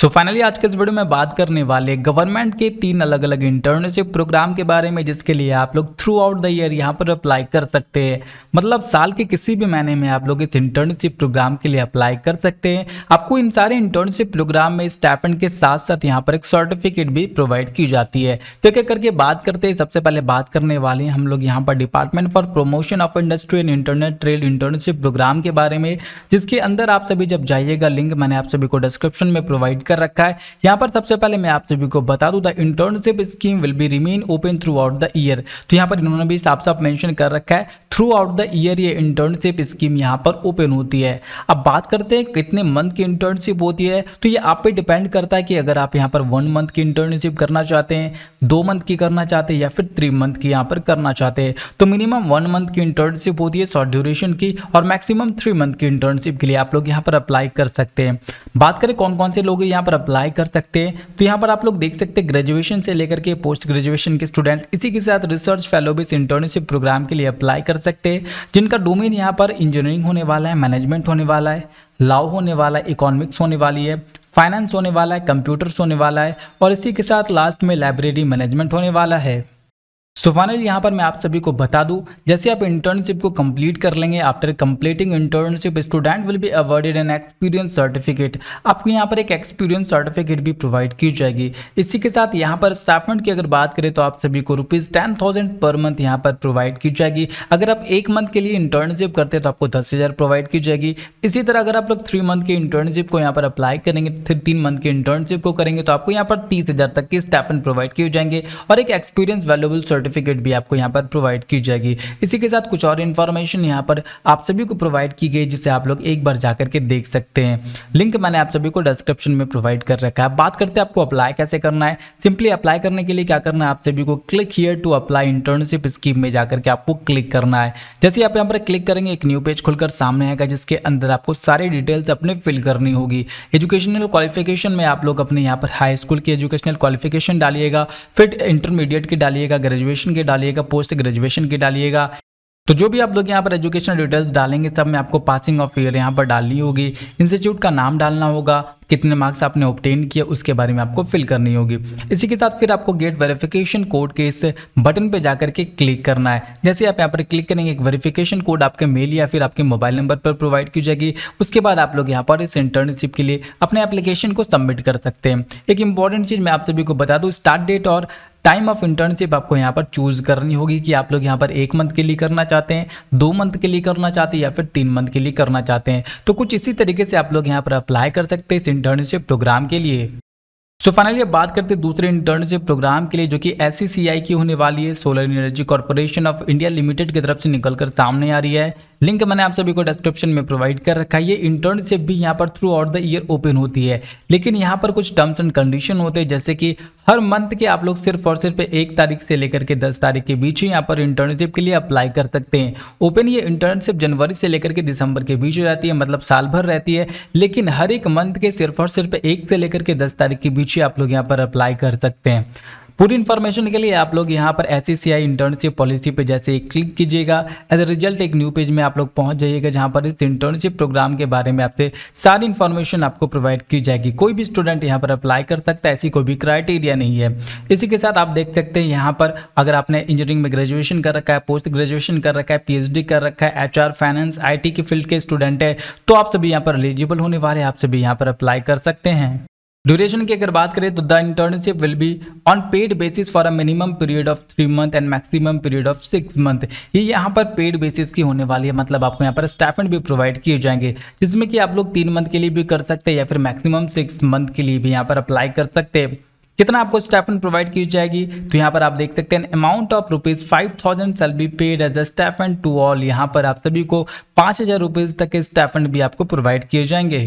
सो so finally आज के इस वीडियो में बात करने वाले गवर्नमेंट के तीन अलग अलग इंटर्नशिप प्रोग्राम के बारे में जिसके लिए आप लोग थ्रू आउट द ईयर यहाँ पर अप्लाई कर सकते हैं मतलब साल के किसी भी महीने में आप लोग इस इंटर्नशिप प्रोग्राम के लिए अप्लाई कर सकते हैं आपको इन सारे इंटर्नशिप प्रोग्राम में स्टैपेंट के साथ साथ यहाँ पर एक सर्टिफिकेट भी प्रोवाइड की जाती है तो एक करके बात करते हैं सबसे पहले बात करने वाले हम लोग यहाँ पर department for promotion of industry and internet trade internship programme के बारे में जिसके अंदर आप सभी जब जाइएगा लिंक मैंने आप सभी को डिस्क्रिप्शन में प्रोवाइड कर रखा है यहाँ पर सबसे पहले मैं आप सभी को बता दूँ the internship scheme will be remain open throughout the year तो यहाँ पर इन्होंने भी साफ साफ मैंशन कर रखा है थ्रू आउट द ईयर ये इंटर्नशिप स्कीम यहाँ पर ओपन होती है अब बात करते हैं कितने मंथ की इंटर्नशिप होती है तो ये आप पे डिपेंड करता है कि अगर आप यहाँ पर वन मंथ की इंटर्नशिप करना चाहते हैं दो मंथ की करना चाहते हैं या फिर थ्री मंथ की यहाँ पर करना चाहते हैं तो मिनिमम वन मंथ की इंटर्नशिप होती है शॉर्ट ड्यूरेशन की और मैक्सिमम थ्री मंथ की इंटर्नशिप के लिए आप लोग यहाँ पर अप्लाई कर सकते हैं बात करें कौन कौन से लोग यहाँ यहाँ पर अप्लाई कर सकते हैं तो यहाँ पर आप लोग देख सकते हैं ग्रेजुएशन से लेकर के पोस्ट ग्रेजुएशन के स्टूडेंट इसी के साथ रिसर्च फेलोबिस इंटर्नशिप प्रोग्राम के लिए अप्लाई कर सकते हैं जिनका डोमेन यहाँ पर इंजीनियरिंग होने वाला है मैनेजमेंट होने वाला है लॉ होने वाला है इकोनॉमिक्स होने वाली है फाइनेंस होने वाला है कंप्यूटर्स होने वाला है और इसी के साथ लास्ट में लाइब्रेरी मैनेजमेंट होने वाला है सो so फाइनली यहाँ पर मैं आप सभी को बता दूँ जैसे आप इंटर्नशिप को कंप्लीट कर लेंगे after completing internship student will be awarded an experience certificate आपको यहाँ पर एक एक्सपीरियंस सर्टिफिकेट भी प्रोवाइड की जाएगी इसी के साथ यहाँ पर स्टाफमेंट की अगर बात करें तो आप सभी को rupees ten thousand per month यहाँ पर प्रोवाइड की जाएगी अगर आप एक मंथ के लिए इंटर्नशिप करते हैं तो आपको दस हज़ार प्रोवाइड की जाएगी इसी तरह अगर आप लोग थ्री मंथ के इंटर्नशिप को यहाँ पर अप्लाई करेंगे फिर तीन मंथ के इंटर्नशिप को करेंगे तो आपको यहाँ पर तीस तक के स्टाफमेंट प्रोवाइड किए जाएंगे और एक एक्सपीरियंस वैल्यूबल सर्टिफिकेट सर्टिफिकेट भी आपको यहाँ पर प्रोवाइड की जाएगी इसी के साथ कुछ और इन्फॉर्मेशन यहाँ पर आप सभी को प्रोवाइड की गई जिसे आप लोग एक बार जाकर के देख सकते हैं लिंक मैंने आप सभी को डिस्क्रिप्शन में प्रोवाइड कर रखा है बात करते हैं आपको अप्लाई कैसे करना है सिंपली अप्लाई करने के लिए क्या करना है आप सभी को click here to apply internship scheme में जाकर के आपको क्लिक करना है जैसे आप यहाँ पर क्लिक करेंगे एक न्यू पेज खुलकर सामने आएगा जिसके अंदर आपको सारी डिटेल्स अपने फिल करनी होगी एजुकेशनल क्वालिफिकेशन में आप लोग अपने यहाँ पर हाई स्कूल की एजुकेशनल क्वालिफिकेशन डालिएगा फिर इंटरमीडिएट की डालिएगा ग्रेजुएट ग्रेजुएशन की डालिएगा पोस्ट ग्रेजुएशन की डालिएगा तो जो भी आप लोग यहाँ पर एजुकेशन डिटेल्स डालेंगे सब मैं आपको पासिंग ऑफ ईयर यहाँ पर डालनी होगी इंस्टीट्यूट का नाम डालना होगा कितने मार्क्स आपने ऑप्टेन किया उसके बारे में आपको फिल करनी होगी इसी के साथ फिर आपको गेट वेरिफिकेशन कोड के इस बटन पे जाकर के क्लिक करना है जैसे आप यहाँ पर क्लिक करेंगे एक वेरिफिकेशन कोड आपके मेल या फिर आपके मोबाइल नंबर पर प्रोवाइड की जाएगी उसके बाद आप लोग यहाँ पर इस इंटर्नशिप के लिए अपने एप्लीकेशन को सबमिट कर सकते हैं एक इंपॉर्टेंट चीज़ मैं आप सभी को बता दूँ स्टार्ट डेट और टाइम ऑफ इंटर्नशिप आपको यहाँ पर चूज़ करनी होगी कि आप लोग यहाँ पर एक मंथ के लिए करना चाहते हैं दो मंथ के लिए करना चाहते हैं या फिर तीन मंथ के लिए करना चाहते हैं तो कुछ इसी तरीके से आप लोग यहाँ पर अप्लाई कर सकते हैं इस इंटर्नशिप प्रोग्राम के लिए सो so फाइनली अब बात करते हैं दूसरे इंटर्नशिप प्रोग्राम के लिए जो कि एस की होने वाली है solar energy corporation of India limited की तरफ से निकलकर सामने आ रही है लिंक मैंने आप सभी को डिस्क्रिप्शन में प्रोवाइड कर रखा है ये इंटर्नशिप भी यहाँ पर throughout the year open होती है लेकिन यहाँ पर कुछ टर्म्स एंड कंडीशन होते हैं जैसे कि हर मंथ के आप लोग सिर्फ और सिर्फ एक तारीख से लेकर के दस तारीख के बीच ही यहाँ पर इंटर्नशिप के लिए अप्लाई कर सकते हैं ओपन ये इंटर्नशिप जनवरी से लेकर के दिसंबर के बीच हो जाती है मतलब साल भर रहती है लेकिन हर एक मंथ के सिर्फ और सिर्फ एक से लेकर के दस तारीख के बीच ही आप लोग यहाँ पर अप्लाई कर सकते हैं पूरी इन्फॉर्मेशन के लिए आप लोग यहाँ पर एस इंटर्नशिप पॉलिसी पे जैसे क्लिक कीजिएगा एज ए रिजल्ट एक न्यू पेज में आप लोग पहुँच जाइएगा जहाँ पर इस इंटर्नशिप प्रोग्राम के बारे में आपसे सारी इन्फॉर्मेशन आपको प्रोवाइड की जाएगी कोई भी स्टूडेंट यहाँ पर अप्लाई कर सकता है ऐसी कोई भी क्राइटेरिया नहीं है इसी के साथ आप देख सकते हैं यहाँ पर अगर आपने इंजीनियरिंग में ग्रेजुएशन कर रखा है पोस्ट ग्रेजुएशन कर रखा है पी कर रखा है एच फाइनेंस आई के फील्ड के स्टूडेंट है तो आप सभी यहाँ पर एलिजिबल होने वाले आप सभी यहाँ पर अप्लाई कर सकते हैं ड्यूरेशन की अगर बात करें तो the internship will be on paid basis for a minimum period of three month and maximum period of six month ये यहाँ पर पेड बेसिस की होने वाली है मतलब आपको यहाँ पर स्टाफेंट भी प्रोवाइड किए जाएंगे जिसमें कि आप लोग तीन मंथ के लिए भी कर सकते हैं या फिर मैक्सिमम सिक्स मंथ के लिए भी यहाँ पर अप्लाई कर सकते हैं कितना आपको स्टाफेंट प्रोवाइड की जाएगी तो यहाँ पर आप देख सकते हैं amount of rupees five thousand shall be paid as a to all यहाँ पर आप सभी को पाँच हजार रुपीज तक के स्टाफेंट भी आपको प्रोवाइड किए जाएंगे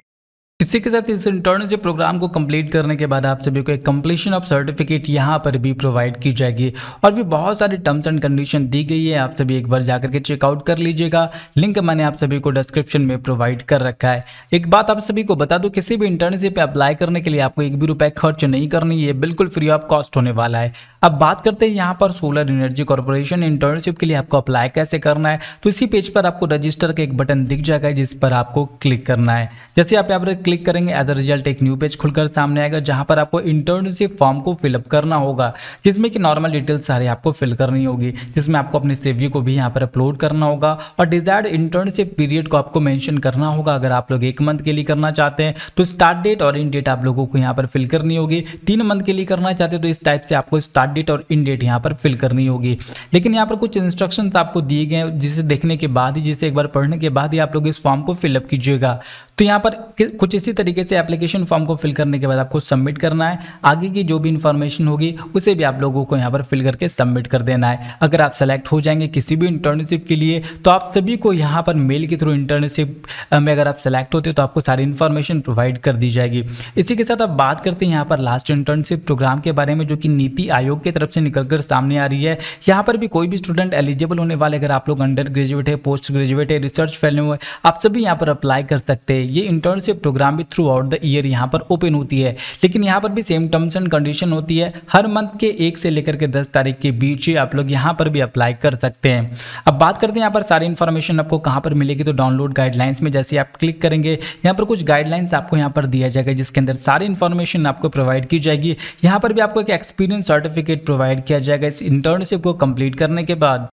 इसी के साथ इस इंटर्नशिप प्रोग्राम को कंप्लीट करने के बाद आप सभी को एक कंप्लीशन ऑफ सर्टिफिकेट यहाँ पर भी प्रोवाइड की जाएगी और भी बहुत सारी टर्म्स एंड कंडीशन दी गई है आप सभी एक बार जाकर के चेकआउट कर लीजिएगा लिंक मैंने आप सभी को डिस्क्रिप्शन में प्रोवाइड कर रखा है एक बात आप सभी को बता दूँ किसी भी इंटर्नशिप अप्लाई करने के लिए आपको एक भी रुपये खर्च नहीं करनी है बिल्कुल फ्री ऑफ कॉस्ट होने वाला है अब बात करते हैं यहाँ पर सोलर एनर्जी कॉरपोरेशन इंटर्नशिप के लिए आपको अप्लाई कैसे करना है तो इसी पेज पर आपको रजिस्टर का एक बटन दिख जाएगा जिस पर आपको क्लिक करना है जैसे आप यहाँ पर क्लिक करेंगे एज अ रिजल्ट एक न्यू पेज खुलकर सामने आएगा जहां पर आपको इंटर्नशिप फॉर्म को फिलअप करना होगा जिसमें कि नॉर्मल डिटेल्स सारी आपको फिल करनी होगी जिसमें आपको अपने सेवी को भी यहाँ पर अपलोड करना होगा और डिजायर्ड इंटर्नशिप पीरियड को आपको मैंशन करना होगा अगर आप लोग एक मंथ के लिए करना चाहते हैं तो स्टार्ट डेट और इन डेट आप लोगों को यहाँ पर फिल करनी होगी तीन मंथ के लिए करना चाहते हैं तो इस टाइप से आपको स्टार्ट डेट और इन डेट यहाँ पर फिल करनी होगी लेकिन यहाँ पर कुछ इंस्ट्रक्शन आपको दिए गए जिसे देखने के बाद ही जिसे एक बार पढ़ने के बाद ही आप लोग इस फॉर्म को फिलअप कीजिएगा तो यहाँ पर कुछ इसी तरीके से एप्लीकेशन फॉर्म को फिल करने के बाद आपको सबमिट करना है आगे की जो भी इन्फॉर्मेशन होगी उसे भी आप लोगों को यहाँ पर फिल करके सबमिट कर देना है अगर आप सेलेक्ट हो जाएंगे किसी भी इंटर्नशिप के लिए तो आप सभी को यहाँ पर मेल के थ्रू इंटर्नशिप में अगर आप सेलेक्ट होते हो तो आपको सारी इन्फॉर्मेशन प्रोवाइड कर दी जाएगी इसी के साथ आप बात करते हैं यहाँ पर लास्ट इंटर्नशिप प्रोग्राम के बारे में जो कि नीति आयोग की तरफ से कर सामने आ रही है यहाँ पर भी कोई भी स्टूडेंट एलिजिबल होने वाले अगर आप लोग अंडर ग्रेजुएट है पोस्ट ग्रेजुएट है रिसर्च फेलो है आप सभी यहाँ पर अप्लाई कर सकते हैं ये इंटर्नशिप प्रोग्राम भी थ्रू आउट द ईयर यहाँ पर ओपन होती है लेकिन यहाँ पर भी सेम टर्म्स एंड कंडीशन होती है हर मंथ के एक से लेकर के दस तारीख के बीच ही आप लोग यहाँ पर भी अप्लाई कर सकते हैं अब बात करते हैं यहाँ पर सारी इन्फॉर्मेशन आपको कहाँ पर मिलेगी तो डाउनलोड गाइडलाइंस में जैसे आप क्लिक करेंगे यहाँ पर कुछ गाइडलाइंस आपको यहाँ पर दिया जाएगा जिसके अंदर सारी इन्फॉर्मेशन आपको प्रोवाइड की जाएगी यहाँ पर भी आपको एक एक्सपीरियंस सर्टिफिकेट प्रोवाइड किया जाएगा इस इंटर्नशिप को कंप्लीट करने के बाद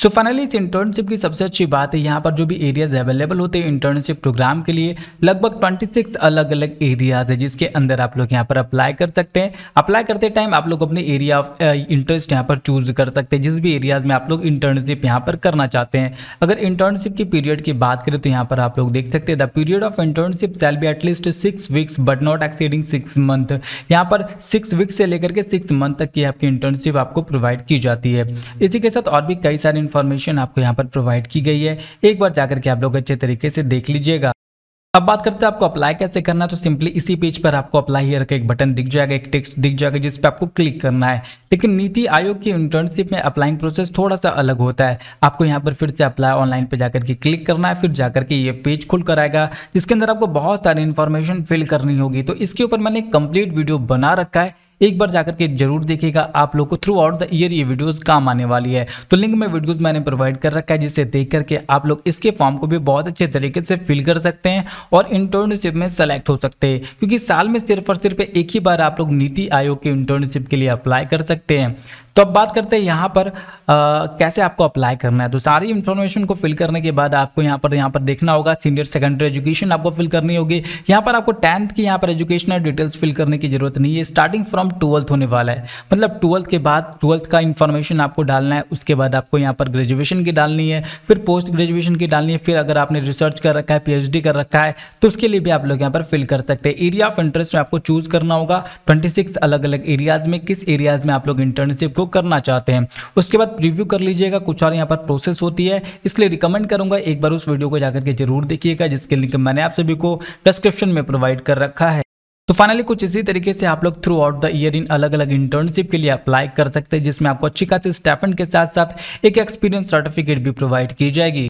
सो फाइनली इस इंटर्नशिप की सबसे अच्छी बात है यहाँ पर जो भी एरियाज अवेलेबल होते हैं इंटर्नशिप प्रोग्राम के लिए लगभग 26 अलग अलग एरियाज है जिसके अंदर आप लोग यहाँ पर अप्लाई कर सकते हैं अप्लाई करते टाइम आप लोग अपने एरिया ऑफ इंटरेस्ट यहाँ पर चूज कर सकते हैं जिस भी एरियाज में आप लोग इंटर्नशिप यहाँ पर करना चाहते हैं अगर इंटर्नशिप की पीरियड की बात करें तो यहाँ पर आप लोग देख सकते हैं the period of internship shall be at least six weeks but not exceeding six month यहाँ पर सिक्स वीक्स से लेकर के सिक्स मंथ तक की आपकी इंटर्नशिप आपको प्रोवाइड की जाती है इसी के साथ और भी कई सारे इन्फॉर्मेशन आपको यहाँ पर प्रोवाइड की गई है एक बार जाकर के आप लोग अच्छे तरीके से देख लीजिएगा अब बात करते हैं आपको अप्लाई कैसे करना तो सिंपली इसी पेज पर आपको अप्लाई हेयर का एक बटन दिख जाएगा एक टेक्स्ट दिख जाएगा जिस पर आपको क्लिक करना है लेकिन नीति आयोग की इंटर्नशिप में अप्लाइंग प्रोसेस थोड़ा सा अलग होता है आपको यहाँ पर फिर से अप्लाई ऑनलाइन पे जाकर के क्लिक करना है फिर जाकर के ये पेज खुल कर आएगा जिसके अंदर आपको बहुत सारी इन्फॉर्मेशन फिल करनी होगी तो इसके ऊपर मैंने कंप्लीट वीडियो बना रखा है एक बार जाकर के जरूर देखेगा आप लोग को थ्रू आउट द ईयर ये वीडियोस काम आने वाली है तो लिंक में वीडियोस मैंने प्रोवाइड कर रखा है जिसे देख करके आप लोग इसके फॉर्म को भी बहुत अच्छे तरीके से फिल कर सकते हैं और इंटर्नशिप में सेलेक्ट हो सकते हैं क्योंकि साल में सिर्फ और सिर्फ एक ही बार आप लोग नीति आयोग के इंटर्नशिप के लिए अप्लाई कर सकते हैं तो अब बात करते हैं यहाँ पर आ, कैसे आपको अप्लाई करना है तो सारी इन्फॉर्मेशन को फिल करने के बाद आपको यहाँ पर यहाँ पर देखना होगा सीनियर सेकेंडरी एजुकेशन आपको फिल करनी होगी यहाँ पर आपको टेंथ की यहाँ पर एजुकेशनल डिटेल्स फिल करने की जरूरत नहीं है स्टार्टिंग फ्रॉम ट्वेल्थ होने वाला है मतलब ट्वेल्थ के बाद ट्वेल्थ का इन्फॉर्मेशन आपको डालना है उसके बाद आपको यहाँ पर ग्रेजुएशन की डालनी है फिर पोस्ट ग्रेजुएशन की डालनी है फिर अगर आपने रिसर्च कर रखा है पी कर रखा है तो उसके लिए भी आप लोग यहाँ पर फिल कर सकते हैं एरिया ऑफ इंटरेस्ट में आपको चूज करना होगा ट्वेंटी अलग अलग एरियाज में किस एरियाज में आप लोग इंटर्नशिप इसको करना चाहते हैं उसके बाद रिव्यू कर लीजिएगा कुछ और यहाँ पर प्रोसेस होती है इसलिए रिकमेंड करूंगा एक बार उस वीडियो को जाकर के जरूर देखिएगा जिसके लिंक मैंने आप सभी को डिस्क्रिप्शन में प्रोवाइड कर रखा है तो फाइनली कुछ इसी तरीके से आप लोग थ्रू आउट द ईयर इन अलग अलग इंटर्नशिप के लिए अप्लाई कर सकते हैं जिसमें आपको अच्छी खासी स्टेफन के साथ साथ एक एक्सपीरियंस सर्टिफिकेट भी प्रोवाइड की जाएगी